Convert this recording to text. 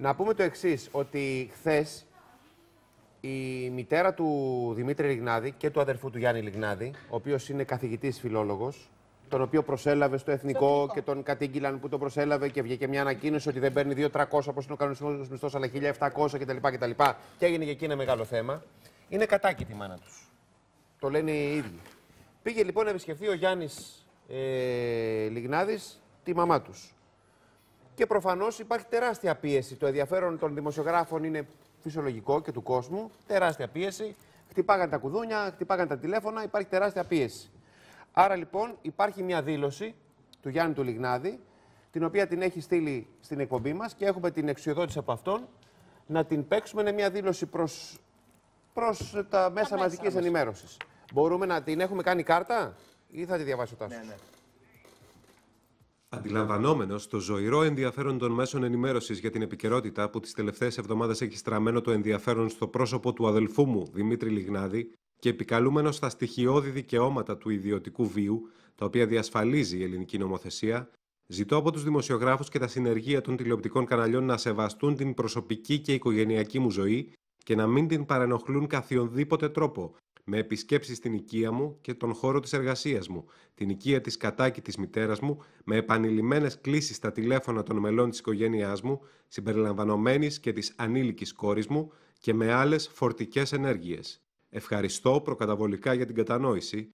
Να πούμε το εξής, ότι χθες η μητέρα του Δημήτρη Λιγνάδη και του αδερφού του Γιάννη Λιγνάδη, ο οποίος είναι καθηγητής φιλόλογος, τον οποίο προσέλαβε στο εθνικό και τον κατήγγυλαν που τον προσέλαβε και βγήκε μια ανακοίνωση ότι δεν παίρνει 2.300 όπως είναι ο κανονισμός μισθός, αλλά 1.700 κτλ. Και έγινε και εκεί ένα μεγάλο θέμα. Είναι κατάκητη η μάνα τους. Το λένε οι ίδιοι. Πήγε λοιπόν να επισκεφθεί ο Γιάννης ε, Λιγνάδης τη μαμά τους. Και προφανώς υπάρχει τεράστια πίεση. Το ενδιαφέρον των δημοσιογράφων είναι φυσιολογικό και του κόσμου. Τεράστια πίεση. Χτυπάγαν τα κουδούνια, χτυπάγαν τα τηλέφωνα, υπάρχει τεράστια πίεση. Άρα λοιπόν υπάρχει μια δήλωση του Γιάννη του Λιγνάδη, την οποία την έχει στείλει στην εκπομπή μας και έχουμε την εξουσιοδότηση από αυτόν να την παίξουμε. Είναι μια δήλωση προς προς τα, μέσα μαζική ενημέρωσης. Μπορούμε να την έχουμε κάνει κάρτα ή θα τη διαβάσει ο Ναι, ναι. Αντιλαμβανόμενος το ζωηρό ενδιαφέρον των μέσων ενημέρωσης για την επικαιρότητα που τις τελευταίες εβδομάδες έχει στραμμένο το ενδιαφέρον στο πρόσωπο του αδελφού μου Δημήτρη Λιγνάδη και επικαλούμενο στα στοιχειώδη δικαιώματα του ιδιωτικού βίου, τα οποία διασφαλίζει η ελληνική νομοθεσία, ζητώ από τους δημοσιογράφους και τα συνεργεία των τηλεοπτικών καναλιών να σεβαστούν την προσωπική και οικογενειακή μου ζωή και να μην την παρενοχλούν καθιονδήποτε τρόπο, με επισκέψεις στην οικία μου και τον χώρο της εργασίας μου, την οικία της κατάκη της μητέρας μου, με επανειλημμένες κλήσεις στα τηλέφωνα των μελών της οικογένειάς μου, συμπεριλαμβανομένης και της ανήλικης κόρης μου και με άλλες φορτικές ενέργειες. Ευχαριστώ προκαταβολικά για την κατανόηση